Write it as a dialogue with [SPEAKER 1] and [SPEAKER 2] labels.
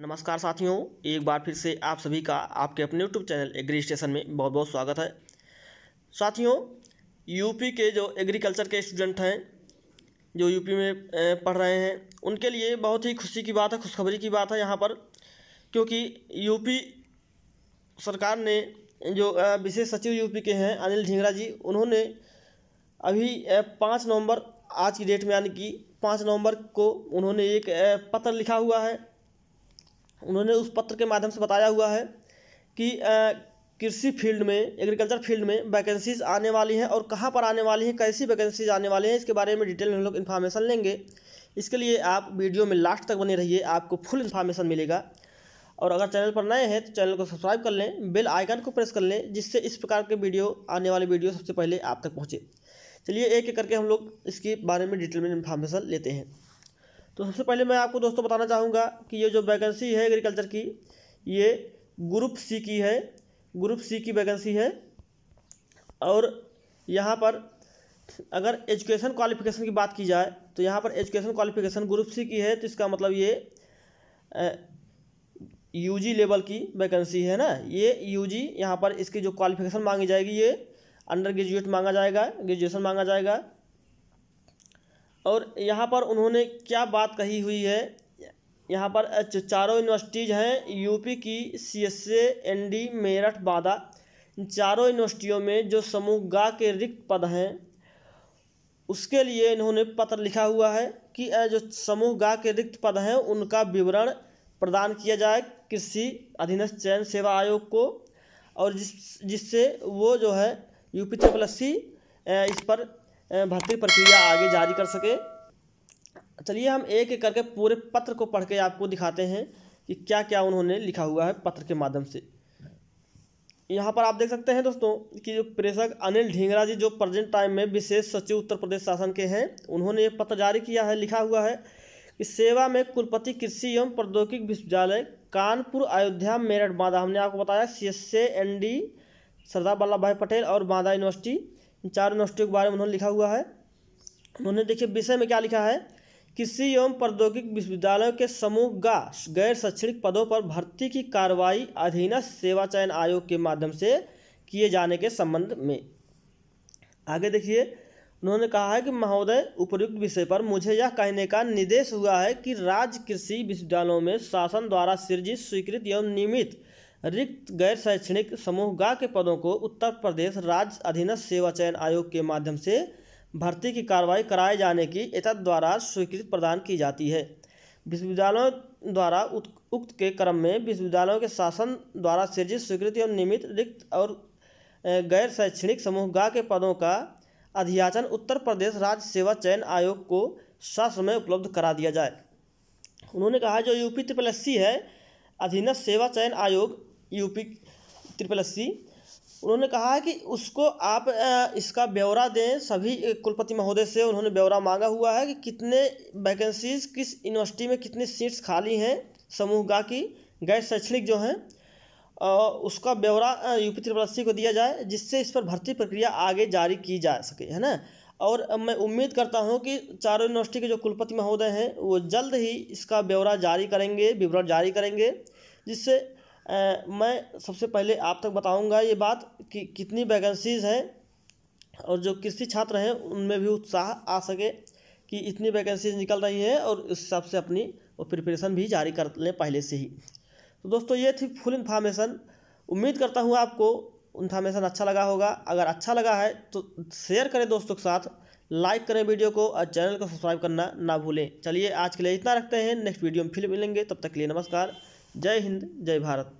[SPEAKER 1] नमस्कार साथियों एक बार फिर से आप सभी का आपके अपने यूट्यूब चैनल एग्री स्टेशन में बहुत बहुत स्वागत है साथियों यूपी के जो एग्रीकल्चर के स्टूडेंट हैं जो यूपी में पढ़ रहे हैं उनके लिए बहुत ही खुशी की बात है खुशखबरी की बात है यहाँ पर क्योंकि यूपी सरकार ने जो विशेष सचिव यूपी के हैं अनिल ढींगरा जी उन्होंने अभी पाँच नवंबर आज की डेट में यानी कि पाँच नवंबर को उन्होंने एक पत्र लिखा हुआ है उन्होंने उस पत्र के माध्यम से बताया हुआ है कि कृषि फील्ड में एग्रीकल्चर फील्ड में वैकेंसीज आने वाली हैं और कहाँ पर आने वाली हैं कैसी वैकेंसीज आने वाली हैं इसके बारे में डिटेल में हम लोग इन्फॉर्मेशन लेंगे इसके लिए आप वीडियो में लास्ट तक बने रहिए आपको फुल इन्फॉर्मेशन मिलेगा और अगर चैनल पर नए हैं तो चैनल को सब्सक्राइब कर लें बेल आइकन को प्रेस कर लें जिससे इस प्रकार के वीडियो आने वाले वीडियो सबसे पहले आप तक पहुँचे चलिए एक एक करके हम लोग इसके बारे में डिटेल में इन्फॉर्मेशन लेते हैं तो सबसे पहले मैं आपको दोस्तों बताना चाहूँगा कि ये जो वैकेंसी है एग्रीकल्चर की ये ग्रुप सी की है ग्रुप सी की वैकेंसी है और यहाँ पर अगर एजुकेशन क्वालिफिकेशन की बात की जाए तो यहाँ पर एजुकेशन क्वालिफिकेशन ग्रुप सी की है तो इसका मतलब ये यूजी लेवल की वैकेंसी है ना ये यूजी जी यहाँ पर इसकी जो क्वालिफिकेशन मांगी जाएगी ये अंडर ग्रेजुएट मांगा जाएगा ग्रेजुएशन मांगा जाएगा और यहाँ पर उन्होंने क्या बात कही हुई है यहाँ पर चारों यूनिवर्सिटीज़ हैं यूपी की C S N D Meerut Banda चारों यूनिवर्सिटियों में जो समूह गा के रिक्त पद हैं उसके लिए इन्होंने पत्र लिखा हुआ है कि जो समूह गा के रिक्त पद हैं उनका विवरण प्रदान किया जाए कृषि अधीनस्थ चयन सेवा आयोग को और जिस जिससे वो जो है यूपी ट्रिपल एस इस पर भर्ती प्रक्रिया आगे जारी कर सके चलिए हम एक एक करके पूरे पत्र को पढ़ के आपको दिखाते हैं कि क्या क्या उन्होंने लिखा हुआ है पत्र के माध्यम से यहाँ पर आप देख सकते हैं दोस्तों कि जो प्रेषक अनिल ढींगरा जी जो प्रेजेंट टाइम में विशेष सचिव उत्तर प्रदेश शासन के हैं उन्होंने ये पत्र जारी किया है लिखा हुआ है कि सेवा में कुलपति कृषि एवं प्रौद्योगिक विश्वविद्यालय कानपुर अयोध्या मेरठ बांदा हमने आपको बताया C S N D Sardar Vallabh Bhai Patel और बांदा यूनिवर्सिटी चार यूनिवर्सिटियों के बारे में उन्होंने लिखा हुआ है उन्होंने देखिए विषय में क्या लिखा है कृषि एवं प्रौद्योगिक विश्वविद्यालयों के समूह का गैर शैक्षणिक पदों पर भर्ती की कार्रवाई अधीन सेवा चयन आयोग के माध्यम से किए जाने के संबंध में आगे देखिए उन्होंने कहा है कि महोदय उपयुक्त विषय पर मुझे यह कहने का निर्देश हुआ है कि राज्य कृषि विश्वविद्यालयों में शासन द्वारा सृजित स्वीकृत एवं नियमित रिक्त गैर शैक्षणिक समूह गा के पदों को उत्तर प्रदेश राज्य अधीनस्थ सेवा चयन आयोग के माध्यम से भर्ती की कार्रवाई कराए जाने की एतद द्वारा स्वीकृति प्रदान की जाती है विश्वविद्यालयों द्वारा उक्त के क्रम में विश्वविद्यालयों के शासन द्वारा सृजित स्वीकृति और नियमित रिक्त और गैर शैक्षणिक समूह गा के पदों का अध्याचन उत्तर प्रदेश राज्य सेवा चयन आयोग को ससमय उपलब्ध करा दिया जाए उन्होंने कहा जो यूपी ट्रिपल एस है अधीनस्थ सेवा चयन आयोग यूपी ट्रिपल एस सी उन्होंने कहा है कि उसको आप इसका ब्यौरा दें सभी कुलपति महोदय से उन्होंने ब्यौरा मांगा हुआ है कि कितने वैकेंसीज किस यूनिवर्सिटी में कितनी सीट्स खाली हैं समूह गा की गैर शैक्षणिक जो हैं उसका ब्यौरा यूपी त्रिपुरा सी को दिया जाए जिससे इस पर भर्ती प्रक्रिया आगे जारी की जा सके है ना और मैं उम्मीद करता हूं कि चारों यूनिवर्सिटी के जो कुलपति महोदय हैं वो जल्द ही इसका ब्यौरा जारी करेंगे विवरण जारी करेंगे जिससे मैं सबसे पहले आप तक बताऊंगा ये बात कि कितनी वैकेंसीज़ हैं और जो कृषि छात्र हैं उनमें भी उत्साह आ सके कि इतनी वैकेंसीज निकल रही है और उस हिसाब से अपनी वो प्रिपरेशन भी जारी कर लें पहले से ही तो दोस्तों ये थी फुल इन्फॉर्मेशन उम्मीद करता हूँ आपको इन्फॉर्मेशन अच्छा लगा होगा अगर अच्छा लगा है तो शेयर करें दोस्तों के साथ लाइक करें वीडियो को और चैनल को सब्सक्राइब करना ना भूलें चलिए आज के लिए इतना रखते हैं नेक्स्ट वीडियो में फिर मिलेंगे तब तक के लिए नमस्कार जय हिंद जय भारत